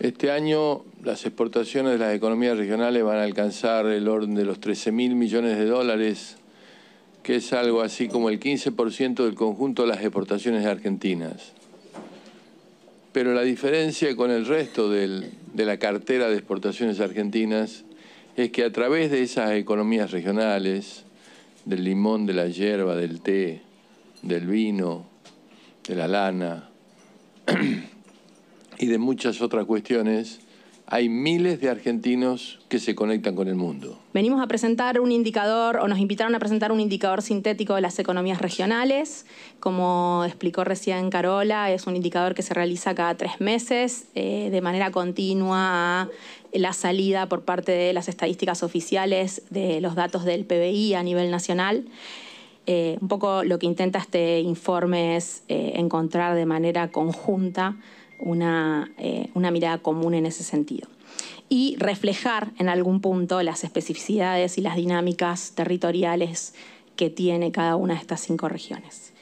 Este año las exportaciones de las economías regionales van a alcanzar el orden de los 13 mil millones de dólares, que es algo así como el 15% del conjunto de las exportaciones argentinas. Pero la diferencia con el resto de la cartera de exportaciones argentinas es que a través de esas economías regionales, del limón, de la hierba, del té, del vino, de la lana, y de muchas otras cuestiones, hay miles de argentinos que se conectan con el mundo. Venimos a presentar un indicador, o nos invitaron a presentar un indicador sintético de las economías regionales. Como explicó recién Carola, es un indicador que se realiza cada tres meses eh, de manera continua a la salida por parte de las estadísticas oficiales de los datos del PBI a nivel nacional. Eh, un poco lo que intenta este informe es eh, encontrar de manera conjunta eh, una, mirada común en ese sentido y reflejar en algún punto las especificidades y las dinámicas territoriales que tiene cada una de estas cinco regiones.